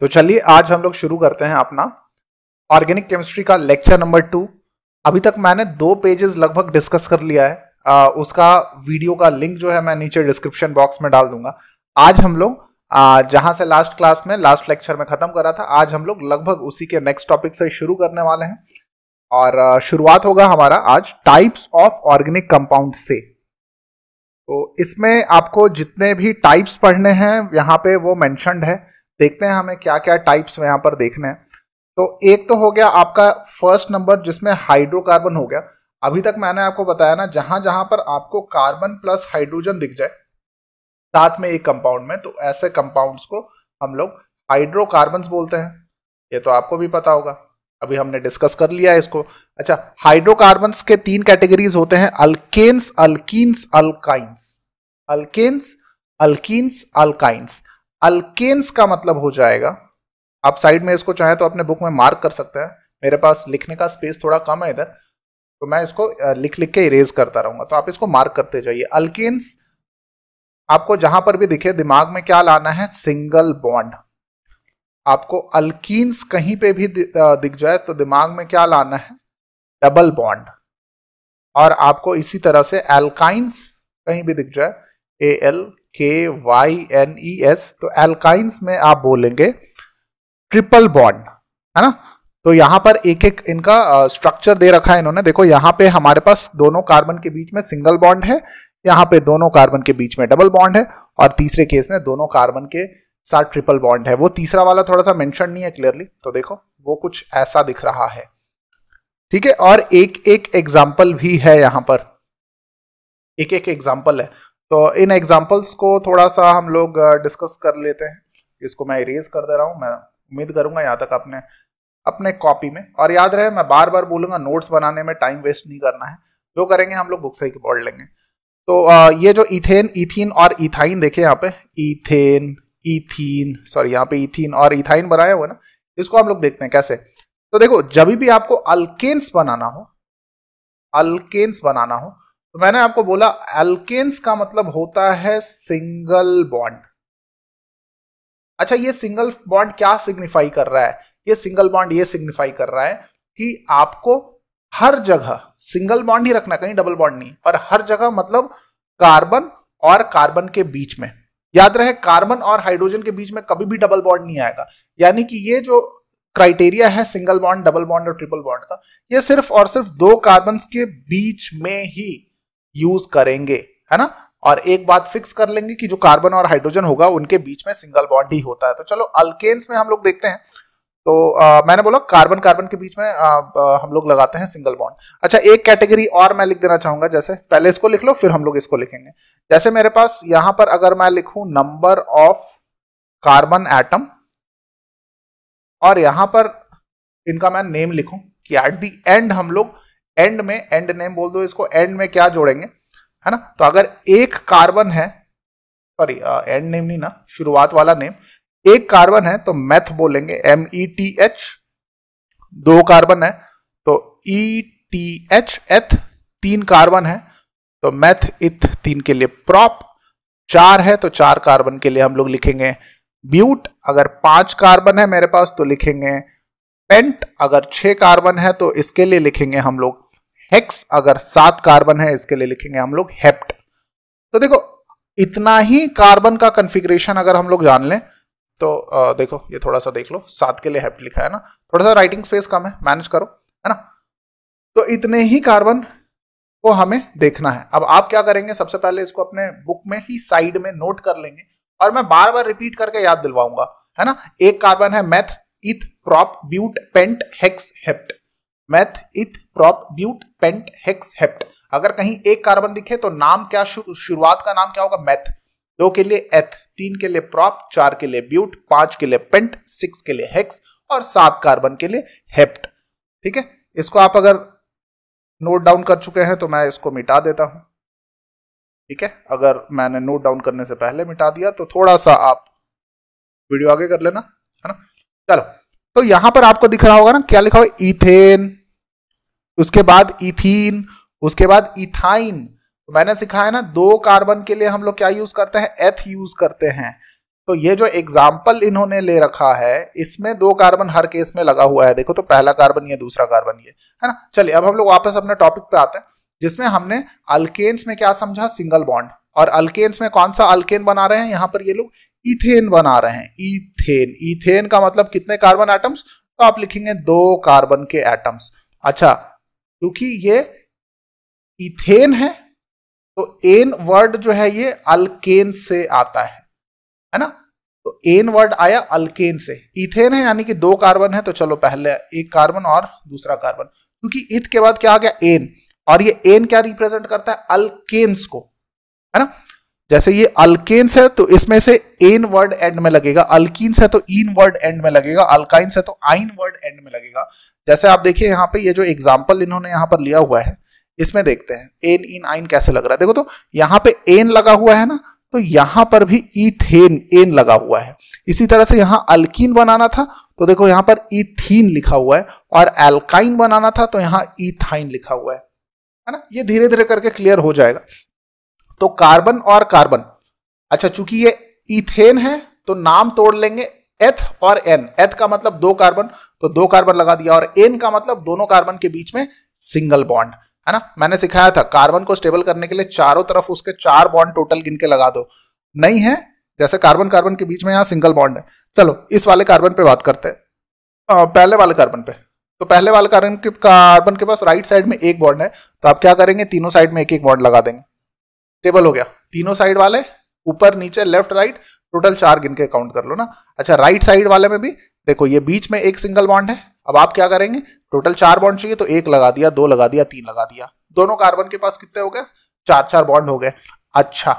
तो चलिए आज हम लोग शुरू करते हैं अपना ऑर्गेनिक केमिस्ट्री का लेक्चर नंबर टू अभी तक मैंने दो पेजेस लगभग डिस्कस कर लिया है आ, उसका वीडियो का लिंक जो है मैं नीचे डिस्क्रिप्शन बॉक्स में डाल दूंगा आज हम लोग जहां से लास्ट क्लास में लास्ट लेक्चर में खत्म करा था आज हम लोग लगभग उसी के नेक्स्ट टॉपिक से शुरू करने वाले हैं और शुरुआत होगा हमारा आज टाइप्स ऑफ ऑर्गेनिक कंपाउंड से तो इसमें आपको जितने भी टाइप्स पढ़ने हैं यहाँ पे वो मैंशनड है देखते हैं हमें क्या क्या टाइप्स में यहाँ पर देखने हैं तो एक तो हो गया आपका फर्स्ट नंबर जिसमें हाइड्रोकार्बन हो गया अभी तक मैंने आपको बताया ना जहां जहां पर आपको कार्बन प्लस हाइड्रोजन दिख जाए साथ में एक कंपाउंड में तो ऐसे कंपाउंड्स को हम लोग हाइड्रोकार्बन बोलते हैं ये तो आपको भी पता होगा अभी हमने डिस्कस कर लिया है इसको अच्छा हाइड्रोकार्बन के तीन कैटेगरीज होते हैं alkanes alkenes alkynes alkanes alkenes alkynes alkanes का मतलब हो जाएगा आप साइड में इसको चाहें तो अपने बुक में मार्क कर सकते हैं मेरे पास लिखने का स्पेस थोड़ा कम है इधर तो मैं इसको लिख लिख के इरेज करता रहूंगा तो आप इसको मार्क करते जाइए अल्केन्स आपको जहां पर भी दिखे दिमाग में क्या लाना है सिंगल बॉन्ड आपको अल्कीन्स कहीं पे भी दिख जाए तो दिमाग में क्या लाना है डबल बॉन्ड और आपको इसी तरह से एल्काइंस कहीं भी दिख जाए A L K Y N E S तो एल्काइंस में आप बोलेंगे ट्रिपल बॉन्ड है ना तो यहां पर एक एक इनका स्ट्रक्चर दे रखा है इन्होंने देखो यहां पे हमारे पास दोनों कार्बन के बीच में सिंगल बॉन्ड है यहां पे दोनों कार्बन के बीच में डबल बॉन्ड है और तीसरे केस में दोनों कार्बन के साथ ट्रिपल बॉन्ड है वो तीसरा वाला थोड़ा सा मेंशन नहीं है क्लियरली तो देखो वो कुछ ऐसा दिख रहा है ठीक है और एक एक एग्जाम्पल भी है यहां पर एक एक एग्जाम्पल है तो इन एग्जाम्पल्स को थोड़ा सा हम लोग डिस्कस कर लेते हैं इसको मैं इरेज कर दे रहा हूँ मैं उम्मीद करूंगा यहाँ तक अपने अपने कॉपी में और याद रहे मैं बार बार बोलूंगा नोट्स बनाने में टाइम वेस्ट नहीं करना है जो करेंगे हम लोग बुक्स ही पढ़ लेंगे तो ये जो इथेन इथिन और इथाइन देखे यहाँ पे इथेन इथिन सॉरी यहाँ पे इथिन और इथाइन बनाए हुए ना इसको हम लोग देखते हैं कैसे तो देखो जब भी आपको अल्केन्स बनाना हो अल्केन्स बनाना हो तो मैंने आपको बोला एल्केन्स का मतलब होता है सिंगल बॉन्ड अच्छा ये सिंगल बॉन्ड क्या सिग्निफाई कर रहा है ये सिंगल बॉन्ड ये सिग्निफाई कर रहा है कि आपको हर जगह सिंगल बॉन्ड ही रखना कहीं डबल बॉन्ड नहीं और हर जगह मतलब कार्बन और कार्बन के बीच में याद रहे कार्बन और हाइड्रोजन के बीच में कभी भी डबल बॉन्ड नहीं आएगा यानी कि ये जो क्राइटेरिया है सिंगल बॉन्ड डबल बॉन्ड और ट्रिपल बॉन्ड का ये सिर्फ और सिर्फ दो कार्बन के बीच में ही यूज करेंगे है ना और एक बात फिक्स कर लेंगे कि जो कार्बन और हाइड्रोजन होगा उनके बीच में सिंगल बॉन्ड ही होता है तो चलो अल्केन्स में हम लोग देखते हैं तो आ, मैंने बोला कार्बन कार्बन के बीच में आ, आ, हम लोग लगाते हैं सिंगल बॉन्ड अच्छा एक कैटेगरी और मैं लिख देना चाहूंगा जैसे पहले इसको लिख लो फिर हम लोग इसको लिखेंगे जैसे मेरे पास यहां पर अगर मैं लिखूं नंबर ऑफ कार्बन एटम और यहां पर इनका मैं नेम लिखूं कि एट दी एंड हम लोग एंड में एंड नेम बोल दो इसको एंड में क्या जोड़ेंगे है ना तो अगर एक कार्बन है सॉरी एंड नेम नहीं ना शुरुआत वाला नेम एक कार्बन है तो मैथ बोलेंगे एम ई टी एच दो कार्बन है तो ई टी एच एथ तीन कार्बन है तो मैथ इथ तीन के लिए प्रॉप चार है तो चार कार्बन के लिए हम लोग लिखेंगे ब्यूट अगर पांच कार्बन है मेरे पास तो लिखेंगे पेंट अगर छह कार्बन है तो इसके लिए लिखेंगे हम लोग हेक्स अगर सात कार्बन है इसके लिए लिखेंगे हम लोग हेप्ट तो देखो इतना ही कार्बन का कन्फिग्रेशन अगर हम लोग जान लें तो आ, देखो ये थोड़ा सा देख लो सात के लिए हेप्ट लिखा है ना थोड़ा सा राइटिंग स्पेस कम है मैनेज करो है ना तो इतने ही कार्बन को हमें देखना है अब आप क्या करेंगे सबसे पहले इसको अपने बुक में ही साइड में नोट कर लेंगे और मैं बार बार रिपीट करके याद दिलवाऊंगा है ना एक कार्बन है meth eth prop but pent hex hept meth eth prop but pent hex hept अगर कहीं एक कार्बन दिखे तो नाम क्या शुरुआत का नाम क्या होगा मैथ दो के लिए एथ तीन के लिए प्रॉप चार के लिए ब्यूट पांच के लिए पेंट सिक्स के लिए हेक्स और सात कार्बन के लिए हेप्ट ठीक है इसको आप अगर नोट डाउन कर चुके हैं तो मैं इसको मिटा देता हूं ठीक है अगर मैंने नोट डाउन करने से पहले मिटा दिया तो थोड़ा सा आप वीडियो आगे कर लेना है ना चलो तो यहां पर आपको दिख रहा होगा ना क्या लिखा हुआ इथेन उसके बाद इथीन उसके बाद इथाइन तो मैंने सिखाया है ना दो कार्बन के लिए हम लोग क्या यूज करते हैं एथ यूज करते हैं तो ये जो एग्जाम्पल इन्होंने ले रखा है इसमें दो कार्बन हर केस में लगा हुआ है देखो तो पहला कार्बन ये दूसरा कार्बन ये है ना चलिए अब हम लोग वापस अपने टॉपिक पे आते हैं जिसमें हमने अल्केन्स में क्या समझा सिंगल बॉन्ड और अल्केन्स में कौन सा अल्केन बना रहे हैं यहां पर ये लोग इथेन बना रहे हैं इथेन इथेन का मतलब कितने कार्बन एटम्स तो आप लिखेंगे दो कार्बन के एटम्स अच्छा क्योंकि ये इथेन है तो एन वर्ड जो है ये अल्केन से आता है है ना तो एन वर्ड आया अल्केन से इथेन है यानी कि दो कार्बन है तो चलो पहले एक कार्बन और दूसरा कार्बन क्योंकि इथ के बाद क्या आ गया एन और ये एन क्या रिप्रेजेंट करता है अल्केन्स को है ना जैसे ये अल्केन्स है तो इसमें से एन वर्ड एंड में लगेगा अल्किन्स है तो इन वर्ड एंड में लगेगा अल्काइंस है तो आइन वर्ड एंड में लगेगा जैसे आप देखिए यहाँ पे ये जो एग्जाम्पल इन्होंने यहाँ पर लिया हुआ है इसमें देखते हैं एन इन आइन कैसे लग रहा है देखो तो यहाँ पे एन लगा हुआ है ना तो यहां पर भी इथेन एन लगा हुआ है इसी तरह से यहां अल्किन बनाना था तो देखो यहां पर इथीन लिखा हुआ है और एल्काइन बनाना था तो यहां इथाइन लिखा हुआ है है ना ये धीरे धीरे करके क्लियर हो जाएगा तो कार्बन और कार्बन अच्छा चूंकि ये इथेन है तो नाम तोड़ लेंगे एथ और एन एथ का मतलब दो कार्बन तो दो कार्बन लगा दिया और एन का मतलब दोनों कार्बन के बीच में सिंगल बॉन्ड है ना मैंने सिखाया था कार्बन को स्टेबल करने के लिए चारों तरफ उसके चार बॉन्ड टोटल गिन के लगा दो नहीं है जैसे कार्बन कार्बन के बीच में यहां सिंगल बॉन्ड है चलो इस वाले कार्बन पे बात करते हैं पहले वाले कार्बन पे तो पहले वाले कार्बन के कार्बन के पास राइट साइड में एक बॉन्ड है तो आप क्या करेंगे तीनों साइड में एक एक बॉन्ड लगा देंगे टेबल हो गया तीनों साइड वाले ऊपर नीचे लेफ्ट राइट टोटल चार गिन के काउंट कर लो ना अच्छा राइट साइड वाले में भी देखो ये बीच में एक सिंगल बॉन्ड है अब आप क्या करेंगे टोटल चार बॉन्ड चाहिए तो एक लगा दिया दो लगा दिया तीन लगा दिया दोनों कार्बन के पास कितने हो गए चार चार बॉन्ड हो गए अच्छा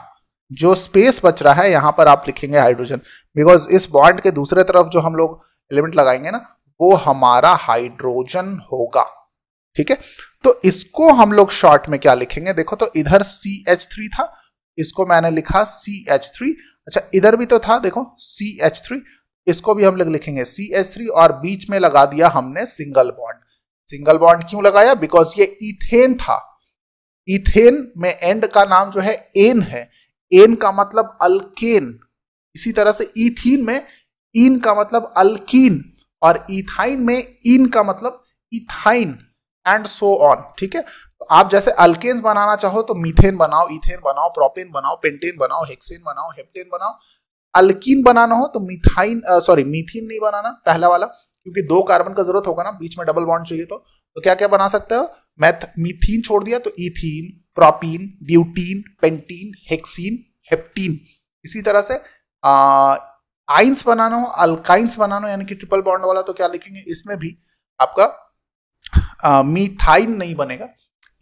जो स्पेस बच रहा है यहाँ पर आप लिखेंगे हाइड्रोजन बिकॉज इस बॉन्ड के दूसरे तरफ जो हम लोग एलिमेंट लगाएंगे ना वो हमारा हाइड्रोजन होगा ठीक है तो इसको हम लोग शॉर्ट में क्या लिखेंगे देखो तो इधर सी एच थ्री था इसको मैंने लिखा सी एच थ्री अच्छा इधर भी तो था देखो सी एच थ्री इसको भी हम लोग लिखेंगे सी एच थ्री और बीच में लगा दिया हमने सिंगल बॉन्ड सिंगल बॉन्ड क्यों लगाया बिकॉज ये इथेन था इथेन में एंड का नाम जो है एन है एन का मतलब अल्केन इसी तरह से इथीन में इन का मतलब अल्कीन और इथाइन में इन का मतलब इथाइन एंड सो ऑन ठीक है तो आप जैसे अल्केन्स बनाना चाहो तो मीथेन बनाओ इथेन बनाओ प्रोपेन बनाओ पेंटेन बनाओ हेक्सेन बनाओ हेप्टेन बनाओ अल्किन बनाना हो तो मिथाइन सॉरी मिथिन नहीं बनाना पहला वाला क्योंकि दो कार्बन का जरूरत होगा ना बीच में डबल बॉन्ड चाहिए तो तो क्या क्या बना सकते हो मैथ मिथीन छोड़ दिया तो ethene propene butene pentene hexene heptene इसी तरह से आइंस बनाना हो अल्काइंस बनाना हो यानी कि ट्रिपल बॉन्ड वाला तो क्या लिखेंगे इसमें भी आपका मीथाइन नहीं बनेगा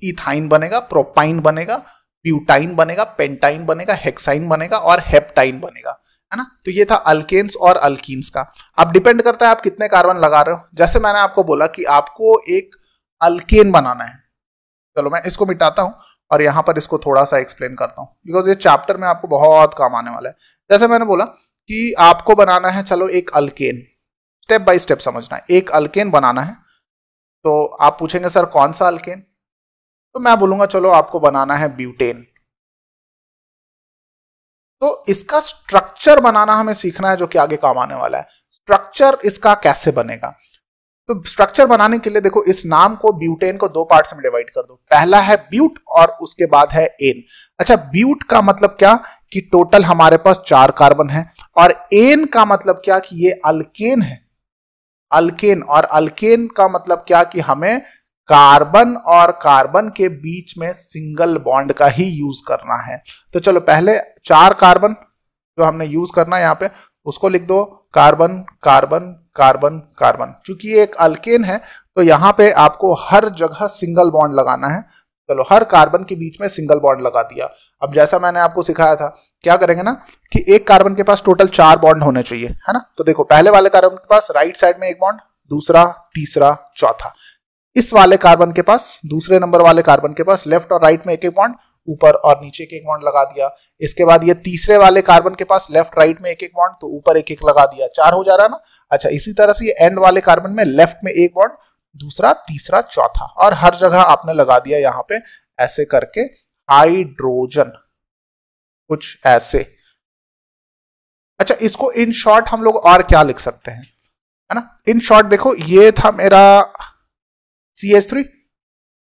इथाइन बनेगा प्रोपाइन बनेगा ब्यूटाइन बनेगा पेंटाइन बनेगा हेक्साइन बनेगा और हेप्टाइन बनेगा है ना तो ये था अल्केन्स और अल्किन्स का अब डिपेंड करता है आप कितने कार्बन लगा रहे हो जैसे मैंने आपको बोला कि आपको एक अल्केन बनाना है चलो मैं इसको मिटाता हूँ और यहाँ पर इसको थोड़ा सा एक्सप्लेन करता हूँ बिकॉज ये चैप्टर में आपको बहुत काम आने वाला है जैसे मैंने बोला कि आपको बनाना है चलो एक अल्केन स्टेप बाय स्टेप समझना है एक अल्केन बनाना है तो आप पूछेंगे सर कौन सा अल्केन तो मैं बोलूंगा चलो आपको बनाना है ब्यूटेन तो इसका स्ट्रक्चर बनाना हमें सीखना है जो कि आगे काम आने वाला है स्ट्रक्चर इसका कैसे बनेगा तो स्ट्रक्चर बनाने के लिए देखो इस नाम को ब्यूटेन को दो पार्ट्स में डिवाइड कर दो पहला है ब्यूट और उसके बाद है एन अच्छा ब्यूट का मतलब क्या कि टोटल हमारे पास चार कार्बन है और एन का मतलब क्या कि ये अल्केन है अल्केन और अल्केन का मतलब क्या कि हमें कार्बन और कार्बन के बीच में सिंगल बॉन्ड का ही यूज करना है तो चलो पहले चार कार्बन जो हमने यूज करना है यहाँ पे उसको लिख दो कार्बन कार्बन कार्बन कार्बन चूंकि एक अल्केन है तो यहाँ पे आपको हर जगह सिंगल बॉन्ड लगाना है चलो हर कार्बन के बीच में सिंगल बॉन्ड लगा दिया अब जैसा मैंने आपको सिखाया था क्या करेंगे ना कि एक कार्बन के पास टोटल चार बॉन्ड होने चाहिए है ना तो देखो पहले वाले कार्बन के पास राइट साइड में एक बॉन्ड दूसरा तीसरा चौथा इस वाले कार्बन के पास दूसरे नंबर वाले कार्बन के पास लेफ्ट और राइट में एक एक बॉन्ड ऊपर और नीचे एक एक बॉन्ड लगा दिया इसके बाद ये तीसरे वाले कार्बन के पास लेफ्ट राइट में एक एक बॉन्ड तो ऊपर एक एक लगा दिया चार हो जा रहा है ना अच्छा इसी तरह से ये एंड वाले कार्बन में लेफ्ट में एक बॉन्ड दूसरा तीसरा चौथा और हर जगह आपने लगा दिया यहां पे ऐसे करके हाइड्रोजन कुछ ऐसे अच्छा इसको इन शॉर्ट हम लोग और क्या लिख सकते हैं है ना इन शॉर्ट देखो ये था मेरा सी एच थ्री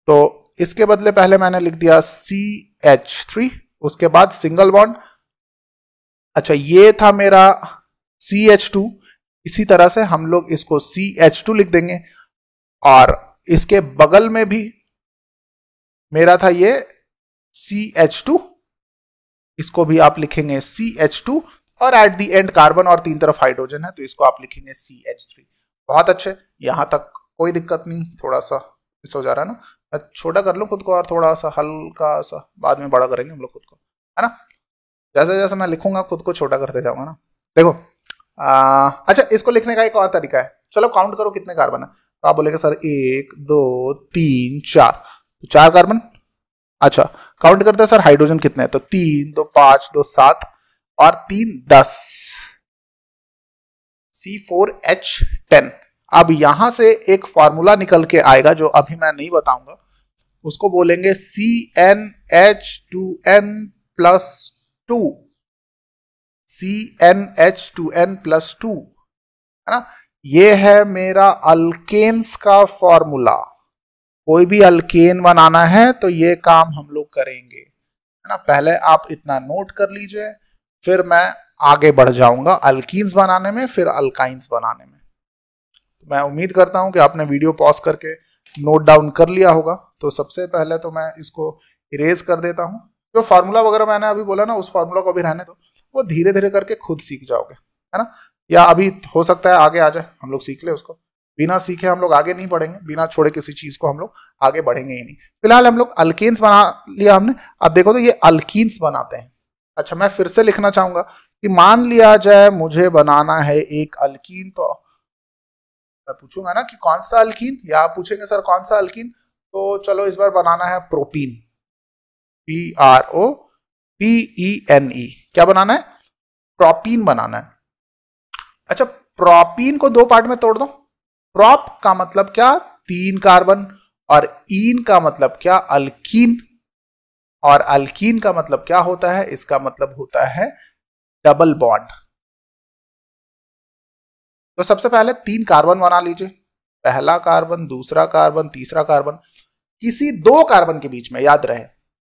तो इसके बदले पहले मैंने लिख दिया सी एच थ्री उसके बाद सिंगल बॉन्ड अच्छा ये था मेरा सी एच टू इसी तरह से हम लोग इसको सी एच टू लिख देंगे और इसके बगल में भी मेरा था ये सी एच टू इसको भी आप लिखेंगे सी एच टू और एट दी एंड कार्बन और तीन तरफ हाइड्रोजन है तो इसको आप लिखेंगे सी एच थ्री बहुत अच्छे यहां तक कोई दिक्कत नहीं थोड़ा सा मिस हो जा रहा है ना मैं छोटा कर लू खुद को और थोड़ा सा हल्का सा बाद में बड़ा करेंगे हम लोग खुद को है ना जैसे जैसे मैं लिखूंगा खुद को छोटा करते जाऊंगा ना देखो आ, अच्छा इसको लिखने का एक और तरीका है चलो काउंट करो कितने कार्बन है तो आप बोलेंगे सर एक दो तीन चार तो चार कार्बन अच्छा काउंट करते हैं सर हाइड्रोजन कितने हैं तो तीन दो पांच दो सात और तीन दस सी फोर एच टेन अब यहां से एक फॉर्मूला निकल के आएगा जो अभी मैं नहीं बताऊंगा उसको बोलेंगे C N H two N plus two C N H two N plus two है ना ये है मेरा अल्केन्स का फॉर्मूला कोई भी अल्केन बनाना है तो ये काम हम लोग करेंगे है ना पहले आप इतना नोट कर लीजिए फिर मैं आगे बढ़ जाऊंगा अल्किन्स बनाने में फिर अल्काइंस बनाने में तो मैं उम्मीद करता हूं कि आपने वीडियो पॉज करके नोट डाउन कर लिया होगा तो सबसे पहले तो मैं इसको इरेज कर देता हूं जो फार्मूला वगैरह मैंने अभी बोला ना उस फार्मूला को अभी रहने दो वो धीरे धीरे करके खुद सीख जाओगे है ना या अभी हो सकता है आगे आ जाए हम लोग सीख ले उसको बिना सीखे हम लोग आगे नहीं बढ़ेंगे बिना छोड़े किसी चीज को हम लोग आगे बढ़ेंगे ही नहीं फिलहाल हम लोग अल्केन्स बना लिया हमने अब देखो तो ये अल्किन्स बनाते हैं अच्छा मैं फिर से लिखना चाहूंगा कि मान लिया जाए मुझे बनाना है एक अल्किन तो मैं पूछूंगा ना कि कौन सा अल्किन या आप पूछेंगे सर कौन सा अल्किन तो चलो इस बार बनाना है propene P R O P E N E क्या बनाना है प्रोपीन बनाना है अच्छा प्रोपीन को दो पार्ट में तोड़ दो प्रॉप का मतलब क्या तीन कार्बन और ईन का मतलब क्या अल्कीन और अल्कीन का मतलब क्या होता है इसका मतलब होता है डबल बॉन्ड तो सबसे पहले तीन कार्बन बना लीजिए पहला कार्बन दूसरा कार्बन तीसरा कार्बन किसी दो कार्बन के बीच में याद रहे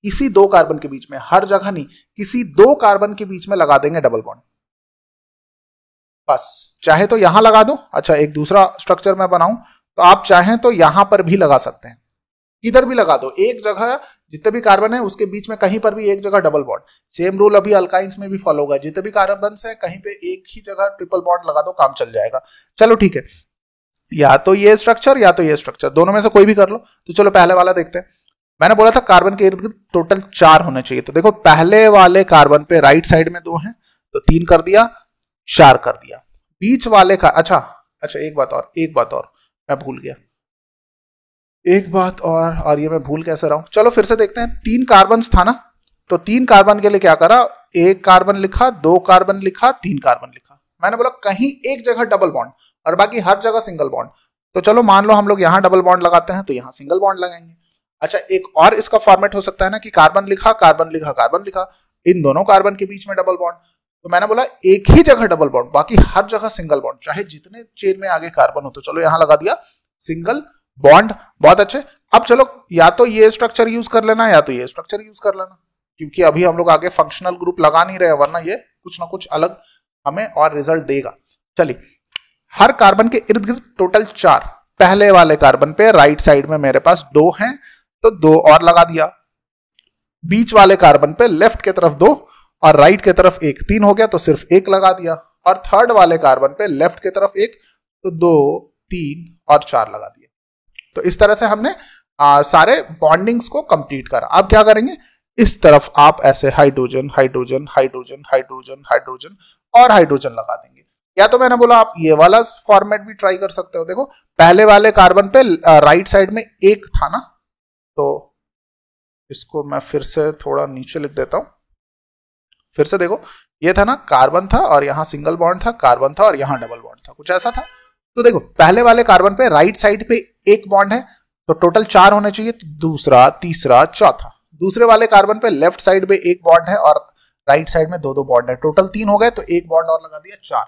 किसी दो कार्बन के बीच में हर जगह नहीं किसी दो कार्बन के बीच में लगा देंगे डबल बॉन्ड बस चाहे तो यहां लगा दो अच्छा एक दूसरा स्ट्रक्चर मैं बनाऊं तो आप चाहें तो यहां पर भी लगा सकते हैं इधर भी लगा दो एक जगह जितने भी कार्बन है उसके बीच में कहीं पर भी एक जगह डबल बॉन्ड सेम रूल अभी अल्काइंस में भी फॉलो होगा जितने भी कार्बन है कहीं पे एक ही जगह ट्रिपल बॉन्ड लगा दो काम चल जाएगा चलो ठीक है या तो ये स्ट्रक्चर या तो ये स्ट्रक्चर दोनों में से कोई भी कर लो तो चलो पहले वाला देखते हैं मैंने बोला था कार्बन के इर्द गिर्द टोटल चार होने चाहिए तो देखो पहले वाले कार्बन पे राइट साइड में दो हैं तो तीन कर दिया शार कर दिया बीच वाले का अच्छा अच्छा एक बात और एक बात और मैं भूल गया एक बात और और ये मैं भूल कैसे रहा हूं चलो फिर से देखते हैं तीन कार्बन था ना तो तीन कार्बन के लिए क्या करा एक कार्बन लिखा दो कार्बन लिखा तीन कार्बन लिखा मैंने बोला कहीं एक जगह डबल बॉन्ड और बाकी हर जगह सिंगल बॉन्ड तो चलो मान लो हम लोग यहाँ डबल बॉन्ड लगाते हैं तो यहाँ सिंगल बॉन्ड लगाएंगे अच्छा एक और इसका फॉर्मेट हो सकता है ना कि कार्बन लिखा कार्बन लिखा कार्बन लिखा इन दोनों कार्बन के बीच में डबल बॉन्ड तो मैंने बोला एक ही जगह डबल बॉन्ड बाकी हर जगह सिंगल बॉन्ड चाहे जितने चेन में आगे कार्बन हो तो चलो यहां लगा दिया सिंगल बॉन्ड बहुत अच्छे अब चलो या तो ये स्ट्रक्चर यूज कर लेना या तो ये स्ट्रक्चर यूज कर लेना क्योंकि अभी हम लोग आगे फंक्शनल ग्रुप लगा नहीं रहे वरना ये कुछ ना कुछ अलग हमें और रिजल्ट देगा चलिए हर कार्बन के इर्द गिर्द टोटल चार पहले वाले कार्बन पे राइट साइड में मेरे पास दो हैं तो दो और लगा दिया बीच वाले कार्बन पे लेफ्ट के तरफ दो और राइट के तरफ एक तीन हो गया तो सिर्फ एक लगा दिया और थर्ड वाले कार्बन पे लेफ्ट की तरफ एक तो दो तीन और चार लगा दिया तो इस तरह से हमने आ, सारे बॉन्डिंग्स को कंप्लीट करा अब क्या करेंगे इस तरफ आप ऐसे hydrogen hydrogen hydrogen hydrogen hydrogen और हाइड्रोजन लगा देंगे या तो मैंने बोला आप ये वाला फॉर्मेट भी ट्राई कर सकते हो देखो पहले वाले कार्बन पे राइट साइड में एक था ना तो इसको मैं फिर से थोड़ा नीचे लिख देता हूं फिर से देखो ये था ना कार्बन था और यहाँ सिंगल बॉन्ड था कार्बन था और यहाँ डबल बॉन्ड था कुछ ऐसा था तो देखो पहले वाले कार्बन पे राइट साइड पे एक बॉन्ड है तो टोटल चार होने चाहिए तो दूसरा तीसरा चौथा दूसरे वाले कार्बन पे लेफ्ट साइड पे एक बॉन्ड है और राइट साइड में दो दो बॉन्ड है टोटल तीन हो गए तो एक बॉन्ड और लगा दिया चार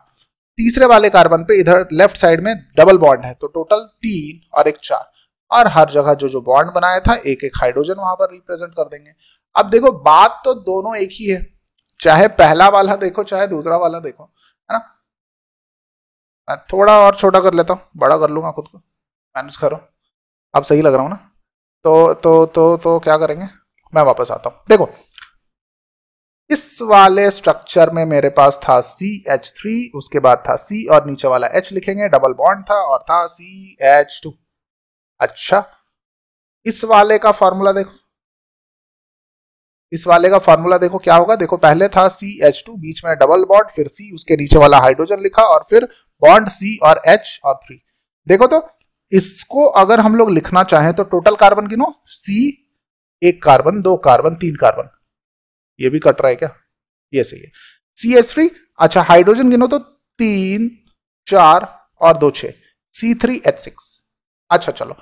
तीसरे वाले कार्बन पे इधर लेफ्ट साइड में डबल बॉन्ड है तो टोटल तीन और एक चार और हर जगह जो जो बॉन्ड बनाया था एक एक हाइड्रोजन वहां पर रिप्रेजेंट कर देंगे अब देखो बात तो दोनों एक ही है चाहे पहला वाला देखो चाहे दूसरा वाला देखो है ना मैं थोड़ा और छोटा कर लेता हूँ बड़ा कर लूँगा खुद को मैनेज करो आप सही लग रहा हूँ ना तो तो तो तो क्या करेंगे मैं वापस आता हूँ देखो इस वाले स्ट्रक्चर में मेरे पास था सी एच थ्री उसके बाद था सी और नीचे वाला एच लिखेंगे डबल बॉन्ड था और था सी एच टू अच्छा इस वाले का फॉर्मूला देखो इस वाले का फॉर्मूला देखो क्या होगा देखो पहले था सी एच टू बीच में डबल बॉन्ड फिर सी उसके नीचे वाला हाइड्रोजन लिखा और फिर बॉन्ड सी और एच और थ्री देखो तो इसको अगर हम लोग लिखना चाहें तो टोटल कार्बन गिनो सी एक कार्बन दो कार्बन तीन कार्बन ये भी कट रहा है क्या ये सही है सी एच थ्री अच्छा हाइड्रोजन गिनो तो तीन चार और दो छे सी थ्री एच सिक्स अच्छा चलो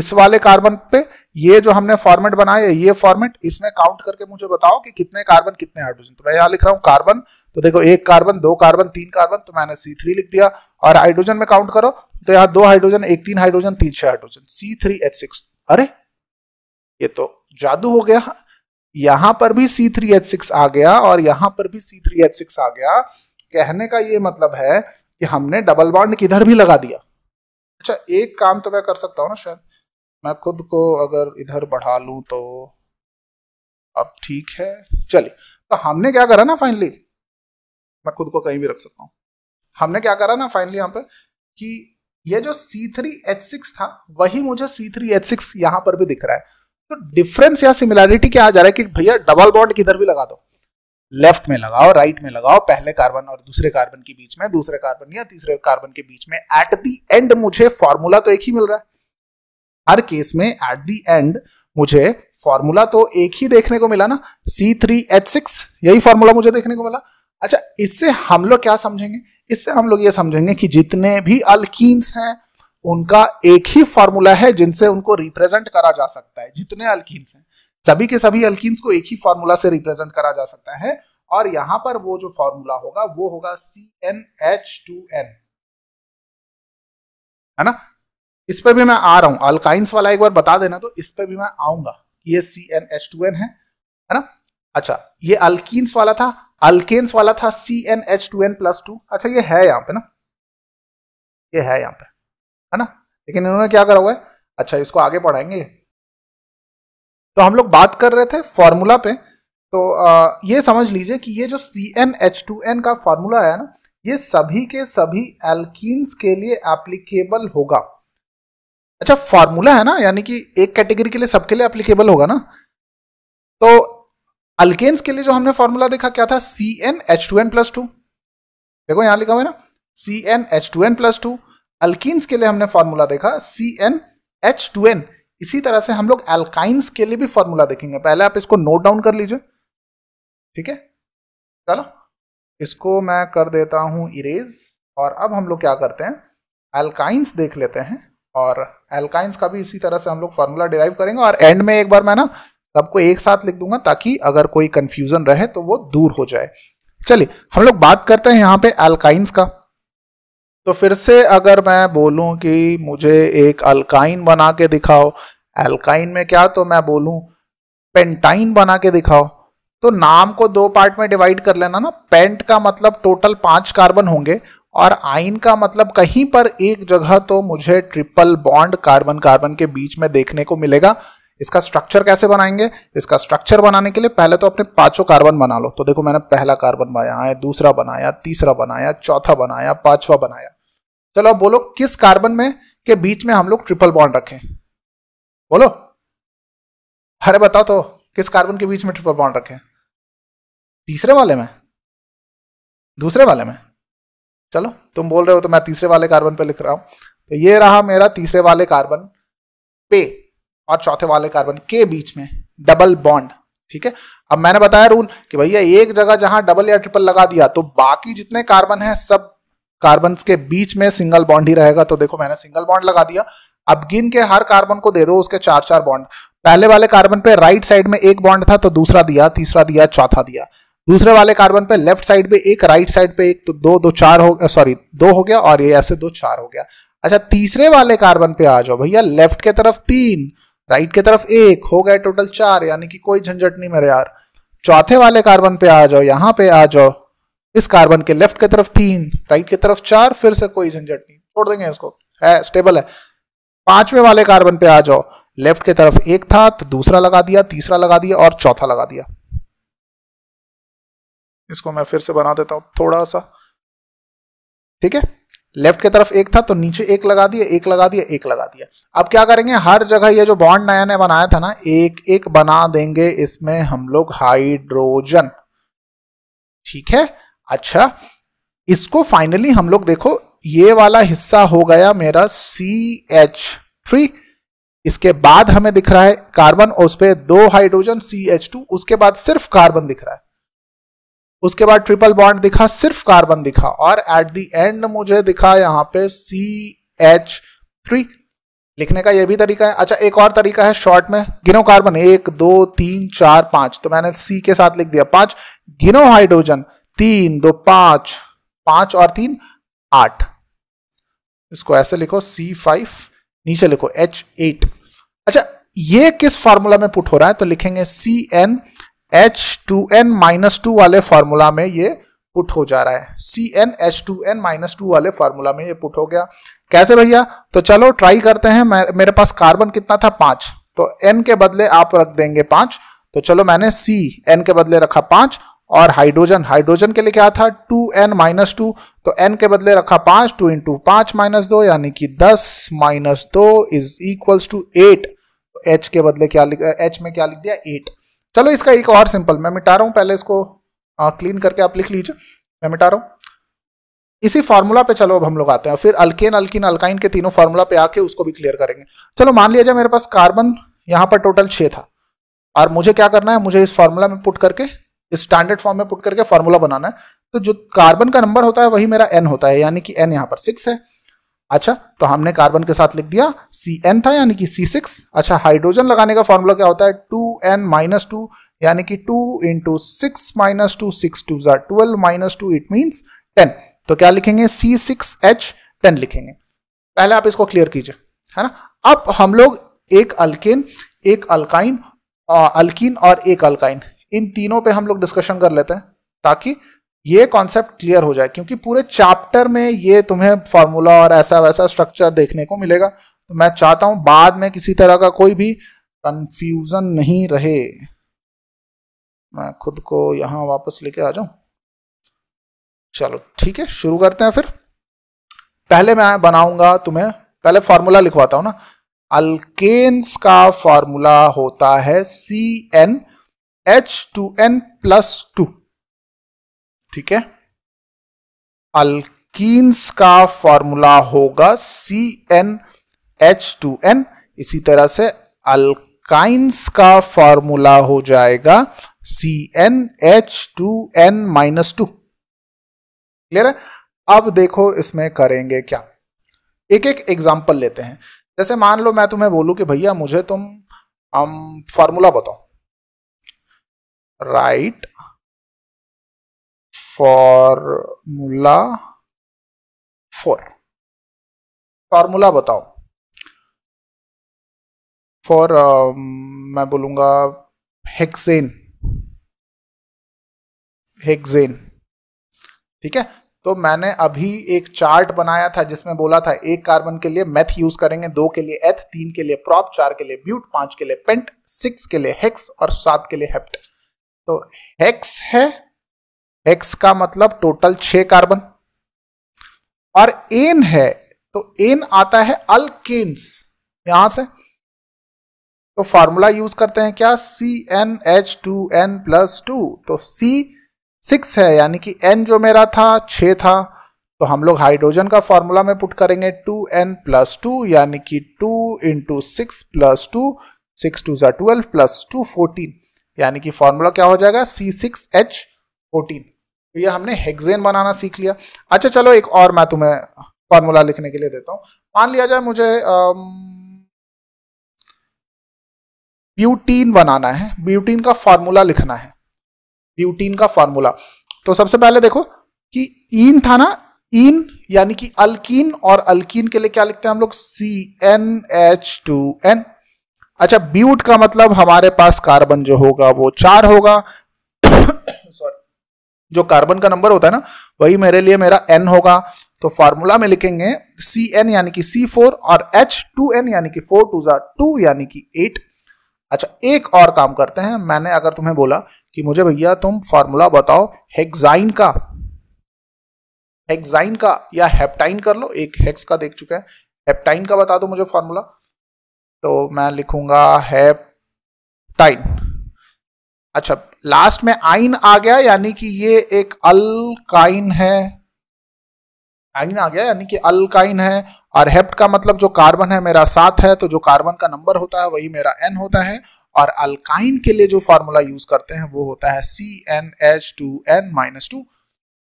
इस वाले कार्बन पे ये जो हमने फॉर्मेट बनाया ये फॉर्मेट इसमें काउंट करके मुझे बताओ कि कितने कार्बन कितने हाइड्रोजन तो मैं यहाँ लिख रहा हूँ कार्बन तो देखो एक कार्बन दो कार्बन तीन कार्बन तो मैंने सी थ्री लिख दिया और हाइड्रोजन में काउंट करो तो यहाँ दो हाइड्रोजन एक तीन हाइड्रोजन तीन छह hydrogen C three H six अरे ये तो जादू हो गया यहां पर भी सी थ्री एच सिक्स आ गया और यहां पर भी सी थ्री एच सिक्स आ गया कहने का ये मतलब है कि हमने डबल बॉन्ड किधर भी लगा दिया अच्छा एक काम तो मैं कर सकता हूँ ना शायद मैं खुद को अगर इधर बढ़ा लूं तो अब ठीक है चलिए तो हमने क्या करा ना फाइनली मैं खुद को कहीं भी रख सकता हूँ हमने क्या करा ना फाइनली यहाँ पे कि ये जो C3H6 था वही मुझे C3H6 यहाँ पर भी दिख रहा है तो डिफरेंस या सिमिलैरिटी क्या आ जा रहा है कि भैया डबल बॉन्ड किधर भी लगा दो लेफ्ट में लगाओ राइट में लगाओ पहले कार्बन और दूसरे कार्बन के बीच में दूसरे कार्बन या तीसरे कार्बन के बीच में एट दी एंड मुझे फॉर्मूला तो एक ही मिल रहा है हर केस में एट दी एंड मुझे फॉर्मूला तो एक ही देखने को मिला ना सी थ्री एच सिक्स यही फॉर्मूला मुझे देखने को मिला अच्छा इससे हम लोग क्या समझेंगे इससे हम लोग ये समझेंगे कि जितने भी अल्किन्स हैं उनका एक ही फॉर्मूला है जिनसे उनको रिप्रेजेंट करा जा सकता है जितने अल्किन्स हैं सभी के सभी अल्किन्स को एक ही फॉर्मूला से रिप्रेजेंट करा जा सकता है और यहां पर वो जो फॉर्मूला होगा वो होगा C N H two N है ना इस पर भी मैं आ रहा हूँ अल्काइंस वाला एक बार बता देना तो इस पर भी मैं आऊंगा ये C N H two N है ना अच्छा ये अल्किस वाला था अल्केन्स वाला था C N H two N plus two अच्छा ये है यहाँ पे ना ये है यहाँ पे है ना लेकिन इन्होंने क्या करा हुआ है अच्छा इसको आगे पढ़ाएंगे तो हम लोग बात कर रहे थे फॉर्मूला पे तो आ, ये समझ लीजिए कि ये जो C N H two N का फॉर्मूला है ना ये सभी के सभी एल्किस के लिए एप्लीकेबल होगा अच्छा फार्मूला है ना यानी कि एक कैटेगरी के लिए सबके लिए एप्लीकेबल होगा ना तो अल्केन्स के लिए जो हमने फॉर्मूला देखा क्या था C N H two N plus two देखो यहां लिखा हुआ है ना C N H two N plus two alkenes के लिए हमने फॉर्मूला देखा C N H two N इसी तरह से हम लोग एल्काइंस के लिए भी फॉर्मूला देखेंगे पहले आप इसको नोट डाउन कर लीजिए ठीक है चलो इसको मैं कर देता हूं इरेज और अब हम लोग क्या करते हैं एल्काइंस देख लेते हैं और एल्काइंस का भी इसी तरह से हम लोग फार्मूला डिराइव करेंगे और एंड में एक बार मैं ना सबको एक साथ लिख दूंगा ताकि अगर कोई कंफ्यूजन रहे तो वो दूर हो जाए चलिए हम लोग बात करते हैं यहाँ पे एल्काइंस का तो फिर से अगर मैं बोलूँ कि मुझे एक अल्काइन बना के दिखाओ एल्काइन में क्या तो मैं बोलूँ पेंटाइन बना के दिखाओ तो नाम को दो पार्ट में डिवाइड कर लेना ना पेंट का मतलब टोटल पांच कार्बन होंगे और आइन का मतलब कहीं पर एक जगह तो मुझे ट्रिपल बॉन्ड कार्बन कार्बन के बीच में देखने को मिलेगा इसका स्ट्रक्चर कैसे बनाएंगे इसका स्ट्रक्चर बनाने के लिए पहले तो अपने पांचों कार्बन बना लो तो देखो मैंने पहला कार्बन बनाया दूसरा बनाया तीसरा बनाया चौथा बनाया पांचवा बनाया चलो अब बोलो किस कार्बन में के बीच में हम लोग ट्रिपल बॉन्ड रखें बोलो अरे बताओ तो किस कार्बन के बीच में ट्रिपल बॉन्ड रखें तीसरे वाले में दूसरे वाले में चलो तुम बोल रहे हो तो मैं तीसरे वाले कार्बन पे लिख रहा हूं तो ये रहा मेरा तीसरे वाले कार्बन पे और चौथे वाले कार्बन के बीच में डबल बॉन्ड ठीक है अब मैंने बताया रूल कि भैया एक जगह जहां डबल या ट्रिपल लगा दिया तो बाकी जितने कार्बन है सब कार्बन के बीच में सिंगल बॉन्ड ही रहेगा तो देखो मैंने सिंगल बॉन्ड लगा दिया अब गिन के हर कार्बन को दे दो उसके चार चार बॉन्ड पहले वाले कार्बन पे राइट साइड में एक बॉन्ड था तो दूसरा दिया तीसरा दिया चौथा दिया दूसरे वाले कार्बन पे लेफ्ट साइड पे एक राइट साइड पे एक तो दो दो चार हो गया सॉरी दो हो गया और ये ऐसे दो चार हो गया अच्छा तीसरे वाले कार्बन पे आ जाओ भैया लेफ्ट के तरफ तीन राइट के तरफ एक हो गए टोटल चार यानी कि कोई झंझट नहीं मेरे यार चौथे वाले कार्बन पे आ जाओ यहां पे आ जाओ इस कार्बन के लेफ्ट की तरफ तीन राइट की तरफ चार फिर से कोई झंझट नहीं छोड़ देंगे इसको है स्टेबल है पांचवे वाले कार्बन पे आ जाओ लेफ्ट की तरफ एक था तो दूसरा लगा दिया तीसरा लगा दिया और चौथा लगा दिया इसको मैं फिर से बना देता हूँ थोड़ा सा ठीक है लेफ्ट की तरफ एक था तो नीचे एक लगा दिया एक लगा दिया एक लगा दिया अब क्या करेंगे हर जगह ये जो बॉन्ड नया नया बनाया था ना एक एक बना देंगे इसमें हम लोग हाइड्रोजन ठीक है अच्छा इसको फाइनली हम लोग देखो ये वाला हिस्सा हो गया मेरा सी एच थ्री इसके बाद हमें दिख रहा है कार्बन और उस पर दो हाइड्रोजन सी एच टू उसके बाद सिर्फ कार्बन दिख रहा है उसके बाद ट्रिपल बॉन्ड दिखा सिर्फ कार्बन दिखा और एट दी एंड मुझे दिखा यहां पे सी एच थ्री लिखने का यह भी तरीका है अच्छा एक और तरीका है शॉर्ट में गिनो कार्बन एक दो तीन चार पांच तो मैंने सी के साथ लिख दिया पांच गिनो हाइड्रोजन तीन दो पांच पांच और तीन आठ इसको ऐसे लिखो सी फाइव नीचे लिखो एच एट अच्छा ये किस फॉर्मूला में पुट हो रहा है तो लिखेंगे C N H two N minus two वाले फार्मूला में ये पुट हो जा रहा है C N H two N minus two वाले फॉर्मूला में ये पुट हो गया कैसे भैया तो चलो ट्राई करते हैं मेरे पास कार्बन कितना था पांच तो एन के बदले आप रख देंगे पांच तो चलो मैंने सी एन के बदले रखा पांच और हाइड्रोजन हाइड्रोजन के लिए क्या था टू एन माइनस टू तो एन के बदले रखा पांच टू इंटू पांच माइनस दो यानी कि दस माइनस दो is equals to eight H के बदले क्या लिख एच में क्या लिख दिया एट चलो इसका एक और सिंपल मैं मिटा रहा हूँ पहले इसको आ, क्लीन करके आप लिख लीजिए मैं मिटा रहा हूँ इसी फार्मूला पे चलो अब हम लोग आते हैं फिर अल्केन अल्किन अल्काइन के तीनों फार्मूला पे आके उसको भी क्लियर करेंगे चलो मान लिया जाए मेरे पास कार्बन यहाँ पर टोटल छः था और मुझे क्या करना है मुझे इस फार्मूला में पुट करके इस स्टैंडर्ड फॉर्म में पुट करके फार्मूला बनाना है तो जो कार्बन का नंबर होता है वही मेरा एन होता है यानी कि एन यहाँ पर सिक्स है अच्छा तो हमने कार्बन के साथ लिख दिया सी एन था यानी कि सी सिक्स अच्छा हाइड्रोजन लगाने का फॉर्मूला क्या होता है टू एन माइनस टू यानी कि two into six minus two six two जार twelve minus two it means ten तो क्या लिखेंगे सी सिक्स एच टेन लिखेंगे पहले आप इसको क्लियर कीजिए है ना अब हम लोग एक अल्केन एक अल्काइन अल्किन और एक अल्काइन इन तीनों पर हम लोग डिस्कशन कर लेते हैं ताकि ये कॉन्सेप्ट क्लियर हो जाए क्योंकि पूरे चैप्टर में ये तुम्हें फॉर्मूला और ऐसा वैसा स्ट्रक्चर देखने को मिलेगा तो मैं चाहता हूं बाद में किसी तरह का कोई भी कंफ्यूजन नहीं रहे मैं खुद को यहां वापस लेके आ जाऊं चलो ठीक है शुरू करते हैं फिर पहले मैं बनाऊंगा तुम्हें पहले फॉर्मूला लिखवाता हूं ना अल्केन्स का फॉर्मूला होता है C N H two N plus two ठीक है अल्किन्स का फॉर्मूला होगा C N H two N इसी तरह से अल्काइंस का फॉर्मूला हो जाएगा C N H two N minus two clear है अब देखो इसमें करेंगे क्या एक एक एग्जाम्पल लेते हैं जैसे मान लो मैं तुम्हें बोलूं कि भैया मुझे तुम फॉर्मूला um, बताओ right right, formula four formula बताओ फॉर uh, मैं बोलूंगा हेक्सेन हेक्सेन ठीक है तो मैंने अभी एक चार्ट बनाया था जिसमें बोला था एक कार्बन के लिए मेथ यूज करेंगे दो के लिए एथ तीन के लिए प्रॉप चार के लिए ब्यूट पांच के लिए पेंट सिक्स के लिए हेक्स और सात के लिए हेप्ट तो हेक्स है एक्स का मतलब टोटल छ कार्बन और एन है तो एन आता है अल्केन्स यहां से तो फॉर्मूला यूज करते हैं क्या C N H two N plus two तो सी सिक्स है यानी कि एन जो मेरा था छ था तो हम लोग हाइड्रोजन का फॉर्मूला में पुट करेंगे टू एन प्लस टू यानी कि two into six plus two six two जो ट्वेल्व प्लस टू फोर्टीन यानी कि फॉर्मूला क्या हो जाएगा सी सिक्स एच फोर्टीन तो ये हमने हेक्सेन बनाना सीख लिया अच्छा चलो एक और मैं तुम्हें फॉर्मूला लिखने के लिए देता हूँ मान लिया जाए मुझे ब्यूटीन बनाना है ब्यूटीन का फॉर्मूला लिखना है ब्यूटीन का फॉर्मूला तो सबसे पहले देखो कि ईन था ना इन यानी कि अल्किन और अल्किन के लिए क्या लिखते हैं हम लोग C N H two n अच्छा ब्यूट का मतलब हमारे पास कार्बन जो होगा वो चार होगा जो कार्बन का नंबर होता है ना वही मेरे लिए मेरा एन होगा तो फार्मूला में लिखेंगे सी एन यानी कि सी फोर और एच टू एन यानी कि फोर टू जार टू यानी कि एट अच्छा एक और काम करते हैं मैंने अगर तुम्हें बोला कि मुझे भैया तुम फार्मूला बताओ हेक्साइन का हेक्साइन का या हेप्टाइन कर लो एक हेक्स का देख चुके हैं हेप्टाइन का बता दो मुझे फार्मूला तो मैं लिखूंगा हेप्टाइन अच्छा लास्ट में आइन आ गया यानी कि ये एक अलकाइन है आइन आ गया यानी कि अलकाइन है और हेप्ट का मतलब जो कार्बन है मेरा सात है तो जो कार्बन का नंबर होता है वही मेरा एन होता है और अलकाइन के लिए जो फार्मूला यूज करते हैं वो होता है C N H two N minus two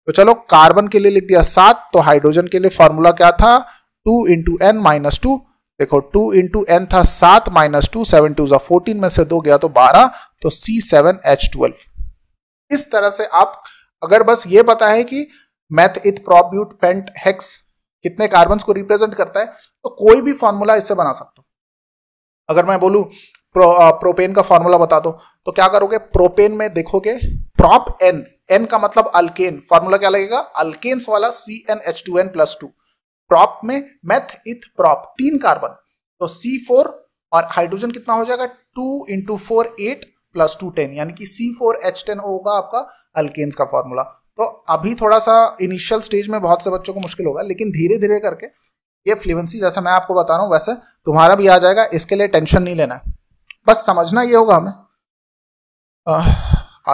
तो चलो कार्बन के लिए लिख दिया सात तो हाइड्रोजन के लिए फॉर्मूला क्या था two into n minus two देखो टू इंटू एन था सात माइनस टू सेवन टू जो फोर्टीन में से दो गया तो बारह तो सी सेवन एच ट्वेल्व इस तरह से आप अगर बस ये पता है कि meth eth prop but pent hex कितने कार्बन को रिप्रेजेंट करता है तो कोई भी फॉर्मूला इससे बना सकते हो अगर मैं बोलू प्रो, प्रोपेन का फॉर्मूला बता दो तो क्या करोगे प्रोपेन में देखोगे प्रॉप एन एन का मतलब अल्केन फॉर्मूला क्या लगेगा अल्केन्स वाला C N H two N plus two prop में मैथ इथ प्रॉप तीन कार्बन तो सी फोर और हाइड्रोजन कितना हो जाएगा two into four eight plus two ten यानी कि सी फोर एच टेन होगा आपका अल्केन्स का फॉर्मूला तो अभी थोड़ा सा इनिशियल स्टेज में बहुत से बच्चों को मुश्किल होगा लेकिन धीरे धीरे करके ये फ्लुएंसी जैसा मैं आपको बता रहा हूँ वैसे तुम्हारा भी आ जाएगा इसके लिए टेंशन नहीं लेना है बस समझना ये होगा हमें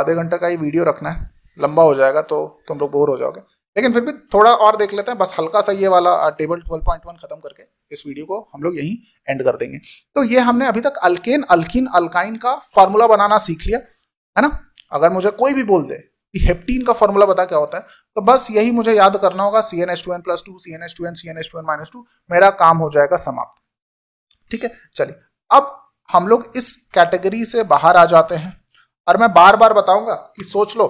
आधे घंटे का ये वीडियो रखना है लंबा हो जाएगा तो तुम लोग बोर हो जाओगे लेकिन फिर भी थोड़ा और देख लेते हैं बस हल्का सा ये वाला टेबल 12.1 खत्म करके इस वीडियो को हम लोग यहीं एंड कर देंगे तो ये हमने अभी तक अल्केन अल्किन अल्काइन का फार्मूला बनाना सीख लिया है ना अगर मुझे कोई भी बोल दे कि हेप्टीन का फॉर्मूला बता क्या होता है तो बस यही मुझे याद करना होगा C n S two N plus two C n S two n C n S two N minus two मेरा काम हो जाएगा समाप्त ठीक है चलिए अब हम लोग इस कैटेगरी से बाहर आ जाते हैं और मैं बार बार बताऊंगा कि सोच लो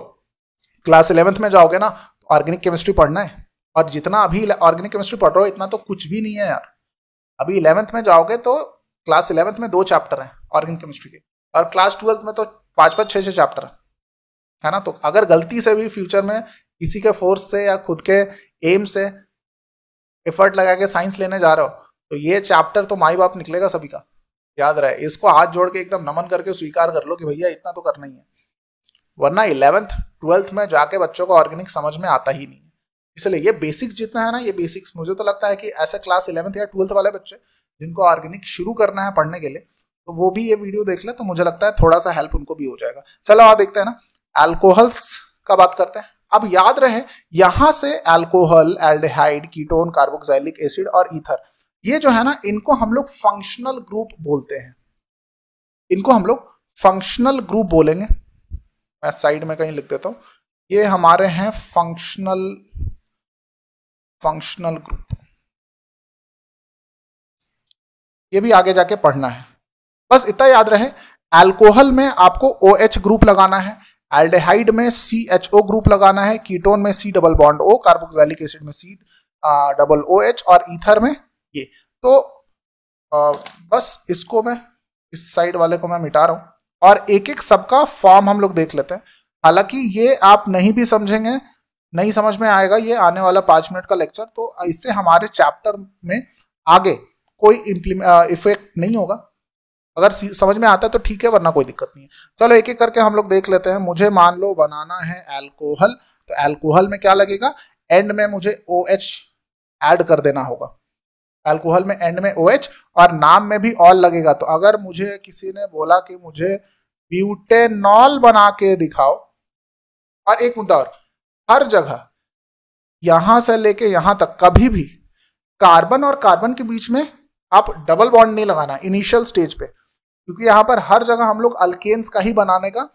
क्लास इलेवेंथ में जाओगे ना ऑर्गेनिक केमिस्ट्री पढ़ना है और जितना अभी ऑर्गेनिक केमिस्ट्री पढ़ रहे हो इतना तो कुछ भी नहीं है यार अभी इलेवंथ में जाओगे तो क्लास इलेवेंथ में दो चैप्टर हैं ऑर्गेनिक केमिस्ट्री के और क्लास ट्वेल्थ में तो पाँच पाँच छः छः चैप्टर हैं है ना तो अगर गलती से भी फ्यूचर में किसी के फोर्स से या खुद के एम से एफर्ट लगा के साइंस लेने जा रहे हो तो ये चैप्टर तो माई बाप निकलेगा सभी का याद रहे इसको हाथ जोड़ के एकदम नमन करके स्वीकार कर लो कि भैया इतना तो करना ही है वरना इलेवेंथ ट्वेल्थ में जाके बच्चों को ऑर्गेनिक समझ में आता ही नहीं है इसलिए ये बेसिक्स जितना है ना ये बेसिक्स मुझे तो लगता है कि ऐसे क्लास इलेवंथ या ट्वेल्थ वाले बच्चे जिनको ऑर्गेनिक शुरू करना है पढ़ने के लिए तो वो भी ये वीडियो देख ले तो मुझे लगता है थोड़ा सा हेल्प उनको भी हो जाएगा चलो आप देखते हैं ना एल्कोहल्स का बात करते हैं अब याद रहे यहां से alcohol aldehyde ketone carboxylic acid और ईथर ये जो है ना इनको हम लोग फंक्शनल ग्रुप बोलते हैं इनको हम लोग फंक्शनल ग्रुप बोलेंगे मैं साइड में कहीं लिख देता हूँ ये हमारे हैं फंक्शनल फंक्शनल ग्रुप ये भी आगे जाके पढ़ना है बस इतना याद रहे अल्कोहल में आपको ओ OH ग्रुप लगाना है एल्डेहाइड में सी एच ओ ग्रुप लगाना है कीटोन में C double bond O carboxylic acid में सी डबल ओ एच और ईथर में ये तो आ, बस इसको मैं इस साइड वाले को मैं मिटा रहा हूं और एक एक सबका फॉर्म हम लोग देख लेते हैं हालांकि ये आप नहीं भी समझेंगे नहीं समझ में आएगा ये आने वाला पांच मिनट का लेक्चर तो इससे हमारे चैप्टर में आगे कोई इफेक्ट नहीं होगा अगर समझ में आता है तो ठीक है वरना कोई दिक्कत नहीं है चलो एक एक करके हम लोग देख लेते हैं मुझे मान लो बनाना है एल्कोहल तो एल्कोहल में क्या लगेगा एंड में मुझे ओ OH एच ऐड कर देना होगा अल्कोहल में एंड में ओ OH और नाम में भी ऑल लगेगा तो अगर मुझे किसी ने बोला कि मुझे ब्यूटेनॉल बना के दिखाओ और एक मुद्दा और हर जगह यहां से लेके यहां तक कभी भी कार्बन और कार्बन के बीच में आप डबल बॉन्ड नहीं लगाना इनिशियल स्टेज पे क्योंकि यहां पर हर जगह हम लोग अल्केन्स का ही बनाने का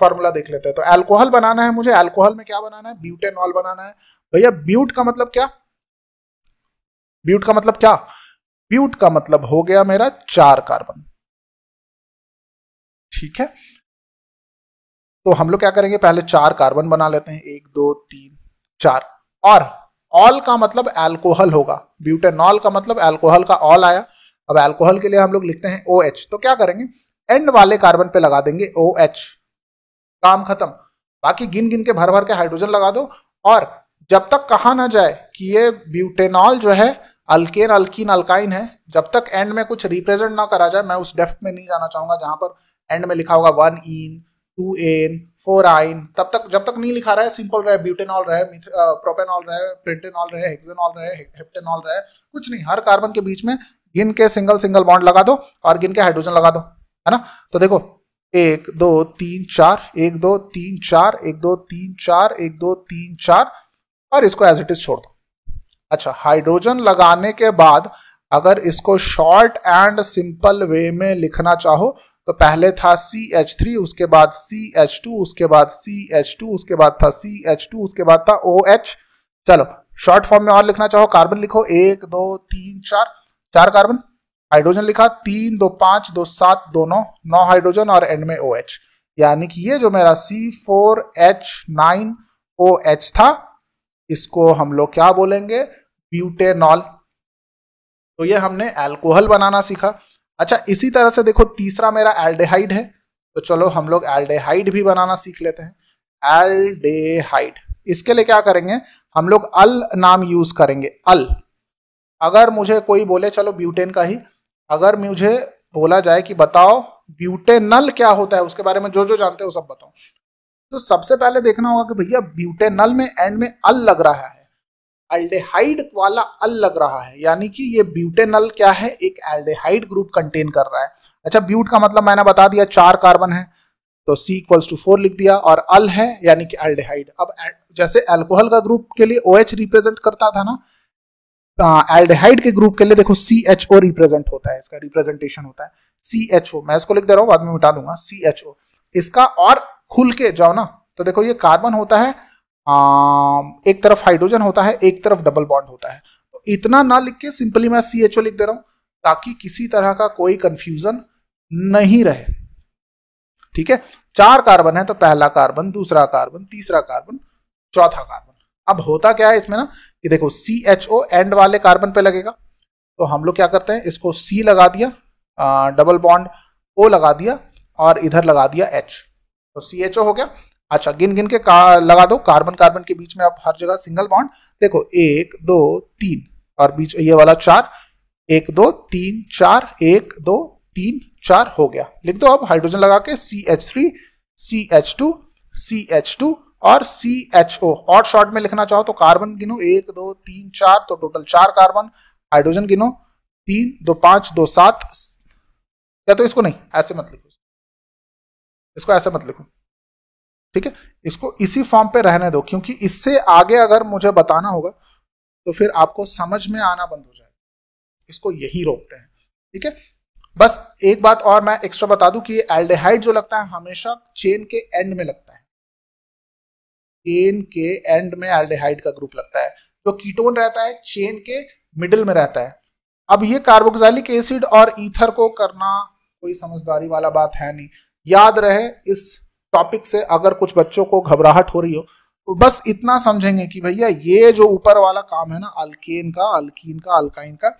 फॉर्मूला देख लेते हैं तो अल्कोहल बनाना है मुझे अल्कोहल में क्या बनाना है ब्यूटेनॉल बनाना है भैया ब्यूट का मतलब क्या ब्यूट का मतलब क्या ब्यूट का मतलब हो गया मेरा चार कार्बन ठीक है तो हम लोग क्या करेंगे पहले चार कार्बन बना लेते हैं एक दो तीन चार और ऑल का मतलब एल्कोहल होगा ब्यूटेनॉल का मतलब एल्कोहल का ऑल आया अब एल्कोहल के लिए हम लोग लिखते हैं ओ OH, तो क्या करेंगे एंड वाले कार्बन पे लगा देंगे ओ OH, काम खत्म बाकी गिन गिन के भर भर के हाइड्रोजन लगा दो और जब तक कहा ना जाए कि ये ब्यूटेनॉल जो है अल्केन अल्किन अल्काइन है जब तक एंड में कुछ रिप्रेजेंट ना करा जाए मैं उस डेफ्थ में नहीं जाना चाहूंगा जहां पर एंड में लिखा होगा one in two n four आइन तब तक जब तक नहीं लिखा रहा है सिंपल रहे ब्यूटेनॉल रहे प्रोपेनॉल रहे प्रिंटेनॉल रहे हेक्सेनॉल रहे हेप्टेनॉल रहे कुछ नहीं हर कार्बन के बीच में गिन के सिंगल सिंगल बॉन्ड लगा दो और गिन के हाइड्रोजन लगा दो है ना तो देखो एक दो तीन चार एक दो तीन चार एक दो तीन चार एक दो तीन चार और इसको एज इट इज छोड़ दो अच्छा हाइड्रोजन लगाने के बाद अगर इसको शॉर्ट एंड सिंपल वे में लिखना चाहो तो पहले था सी एच थ्री उसके बाद सी एच टू उसके बाद सी एच टू उसके बाद था सी एच टू उसके बाद था ओ एच चलो शॉर्ट फॉर्म में और लिखना चाहो कार्बन लिखो एक दो तीन चार चार कार्बन हाइड्रोजन लिखा तीन दो पांच दो सात दो नौ नौ हाइड्रोजन और एंड में ओ एच यानी कि ये जो मेरा C four H nine O H था इसको हम लोग क्या बोलेंगे ब्यूटेनॉल तो ये हमने एल्कोहल बनाना सीखा अच्छा इसी तरह से देखो तीसरा मेरा एल्डेहाइड है तो चलो हम लोग एल्डेहाइड भी बनाना सीख लेते हैं एल्डेहाइड इसके लिए क्या करेंगे हम लोग अल नाम यूज करेंगे अल अगर मुझे कोई बोले चलो ब्यूटेन का ही अगर मुझे बोला जाए कि बताओ ब्यूटेनल क्या होता है उसके बारे में जो जो जानते हैं वो सब बताओ तो सबसे पहले देखना होगा कि भैया ब्यूटेनल में एंड में अल लग रहा है एल्डेहाइड वाला अल लग रहा है यानी कि ये ब्यूटेनल क्या है एक एल्डेहाइड ग्रुप कंटेन कर रहा है अच्छा ब्यूट का मतलब मैंने बता दिया चार कार्बन है तो C इक्वल्स टू फोर लिख दिया और अल है यानी कि एल्डेहाइड अब जैसे अल्कोहल का ग्रुप के लिए ओ OH रिप्रेजेंट करता था ना एल्डेहाइड के ग्रुप के लिए देखो सी एच ओ रिप्रेजेंट होता है इसका रिप्रेजेंटेशन होता है सी एच ओ मैं इसको लिख दे रहा हूँ बाद में मिटा दूंगा सी एच ओ इसका और खुल के जाओ ना तो देखो ये कार्बन होता है एक तरफ हाइड्रोजन होता है एक तरफ डबल बॉन्ड होता है तो इतना ना लिख के सिंपली मैं सी एच ओ लिख दे रहा हूं ताकि किसी तरह का कोई कंफ्यूजन नहीं रहे ठीक है चार कार्बन है तो पहला कार्बन दूसरा कार्बन तीसरा कार्बन चौथा कार्बन अब होता क्या है इसमें ना कि देखो सी एच ओ एंड वाले कार्बन पे लगेगा तो हम लोग क्या करते हैं इसको सी लगा दिया आ, डबल बॉन्ड ओ लगा दिया और इधर लगा दिया एच तो सी एच ओ हो गया अच्छा गिन गिन के लगा दो कार्बन कार्बन के बीच में आप हर जगह सिंगल बॉन्ड देखो एक दो तीन और बीच ये वाला चार एक दो तीन चार एक दो तीन चार हो गया लिख दो अब हाइड्रोजन लगा के C H three C H two C H two और सी एच ओ और शॉर्ट में लिखना चाहो तो कार्बन गिनो एक दो तीन चार तो टोटल चार कार्बन हाइड्रोजन गिनो तीन दो पांच दो सात या तो इसको नहीं ऐसे मत लिखो इसको ऐसे मत लिखो ठीक है इसको इसी फॉर्म पे रहने दो क्योंकि इससे आगे अगर मुझे बताना होगा तो फिर आपको समझ में आना बंद हो जाएगा इसको यही रोकते हैं ठीक है बस एक बात और मैं एक्स्ट्रा बता दूं कि एल्डिहाइड जो लगता है हमेशा चेन के एंड में लगता है चेन के एंड में एल्डेहाइड का ग्रुप लगता है जो तो कीटोन रहता है चेन के मिडिल में रहता है अब ये कार्बोक्सालिक एसिड और ईथर को करना कोई समझदारी वाला बात है नहीं याद रहे इस टॉपिक से अगर कुछ बच्चों को घबराहट हो रही हो तो बस इतना समझेंगे कि भैया ये जो ऊपर वाला काम है ना अल्केन का अल्कीन का अल्काइन का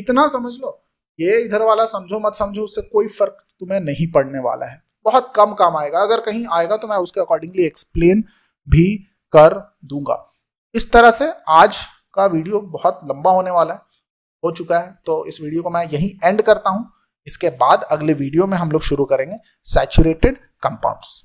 इतना समझ लो ये इधर वाला समझो मत समझो उससे कोई फर्क तुम्हें नहीं पड़ने वाला है बहुत कम काम आएगा अगर कहीं आएगा तो मैं उसके अकॉर्डिंगली एक्सप्लेन भी कर दूंगा इस तरह से आज का वीडियो बहुत लंबा होने वाला है हो चुका है तो इस वीडियो को मैं यहीं एंड करता हूं इसके बाद अगले वीडियो में हम लोग शुरू करेंगे सैचुरेटेड compounds.